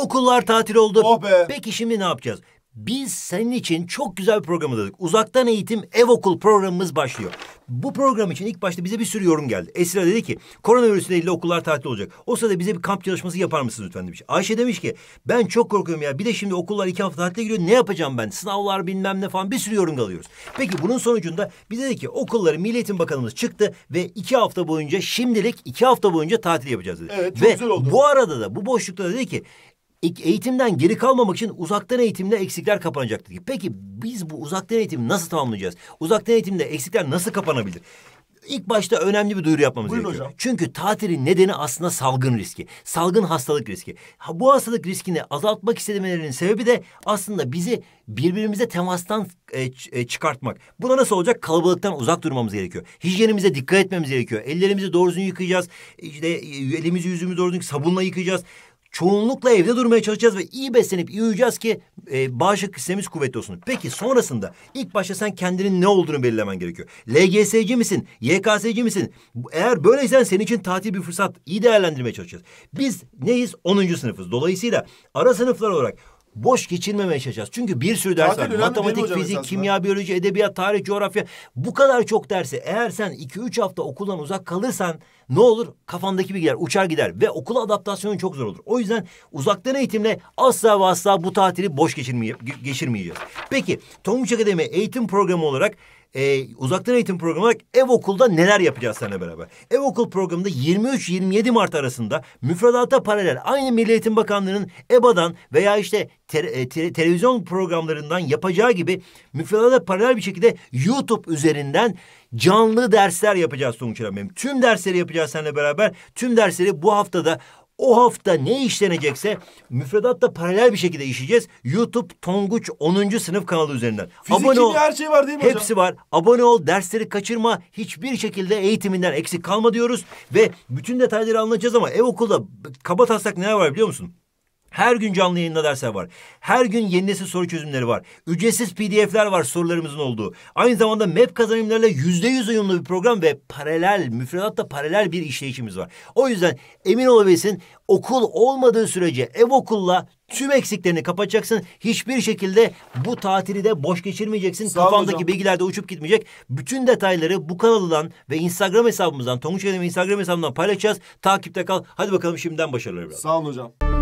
Okullar tatil oldu. Oh be. Peki şimdi ne yapacağız? Biz senin için çok güzel bir program hazırladık. Uzaktan eğitim ev okul programımız başlıyor. Bu program için ilk başta bize bir sürü yorum geldi. Esra dedi ki koronavirüs nedeniyle okullar tatil olacak. O sırada bize bir kamp çalışması yapar mısınız lütfen demiş. Ayşe demiş ki ben çok korkuyorum ya bir de şimdi okullar iki hafta tatile giriyor ne yapacağım ben? Sınavlar bilmem ne falan bir sürü yorum alıyoruz. Peki bunun sonucunda bize dedi ki okulları Milli Bakanımız çıktı ve iki hafta boyunca şimdilik iki hafta boyunca tatil yapacağız dedi. Evet çok ve güzel oldu. bu arada da bu boşlukta da dedi ki eğitimden geri kalmamak için uzaktan eğitimde eksikler kapanacaktır. Peki biz bu uzaktan eğitimi nasıl tamamlayacağız? Uzaktan eğitimde eksikler nasıl kapanabilir? İlk başta önemli bir duyuru yapmamız Buyurun gerekiyor. Hocam. Çünkü tatilin nedeni aslında salgın riski. Salgın hastalık riski. Ha, bu hastalık riskini azaltmak istemelerinin sebebi de aslında bizi birbirimize temastan e, e çıkartmak. Buna nasıl olacak? Kalabalıktan uzak durmamız gerekiyor. Hijyenimize dikkat etmemiz gerekiyor. Ellerimizi doğru düzgün yıkayacağız. İşte e, elimizi yüzümüzü doğru düzgün sabunla yıkayacağız çoğunlukla evde durmaya çalışacağız ve iyi beslenip iyi uyuyacağız ki e, bağışıklık sistemimiz kuvvetli olsun. Peki sonrasında ilk başta sen kendinin ne olduğunu belirlemen gerekiyor. LGS'ci misin? YKS'ci misin? Eğer böyleysen senin için tatil bir fırsat. iyi değerlendirmeye çalışacağız. Biz neyiz? 10. sınıfız. Dolayısıyla ara sınıflar olarak boş geçirmemeye çalışacağız. Çünkü bir sürü ders Zaten var. Matematik, fizik, kimya, biyoloji, edebiyat, tarih, coğrafya. Bu kadar çok dersi eğer sen iki üç hafta okuldan uzak kalırsan ne olur? Kafandaki bilgiler uçar gider ve okula adaptasyonun çok zor olur. O yüzden uzaktan eğitimle asla ve asla bu tatili boş geçirmeye, geçirmeyeceğiz. Peki Tonguç Akademi eğitim programı olarak e, uzaktan eğitim programı olarak ev okulda neler yapacağız seninle beraber. Ev okul programında 23-27 Mart arasında müfredata paralel aynı Milli Eğitim Bakanlığı'nın EBA'dan veya işte te te televizyon programlarından yapacağı gibi müfredata paralel bir şekilde YouTube üzerinden canlı dersler yapacağız Tunç Hanım. Tüm dersleri yapacağız seninle beraber. Tüm dersleri bu haftada o hafta ne işlenecekse müfredatta paralel bir şekilde işleyeceğiz. YouTube Tonguç 10. sınıf kanalı üzerinden. Fizik, Abone ol. her şey var değil mi hepsi hocam? var. Abone ol, dersleri kaçırma. Hiçbir şekilde eğitiminden eksik kalma diyoruz. Ve bütün detayları anlatacağız ama ev okulda kaba taslak neler var biliyor musun? Her gün canlı yayında dersler var. Her gün yeni nesil soru çözümleri var. Ücretsiz pdf'ler var sorularımızın olduğu. Aynı zamanda map kazanımlarıyla yüzde yüz uyumlu bir program ve paralel, müfredatta paralel bir işleyişimiz var. O yüzden emin olabilirsin okul olmadığı sürece ev okulla tüm eksiklerini kapatacaksın. Hiçbir şekilde bu tatili de boş geçirmeyeceksin. Sağ Kafandaki bilgiler de uçup gitmeyecek. Bütün detayları bu kanaldan ve Instagram hesabımızdan, Tonguç Akademi Instagram hesabından paylaşacağız. Takipte kal. Hadi bakalım şimdiden başarılar. Sağ olun hocam.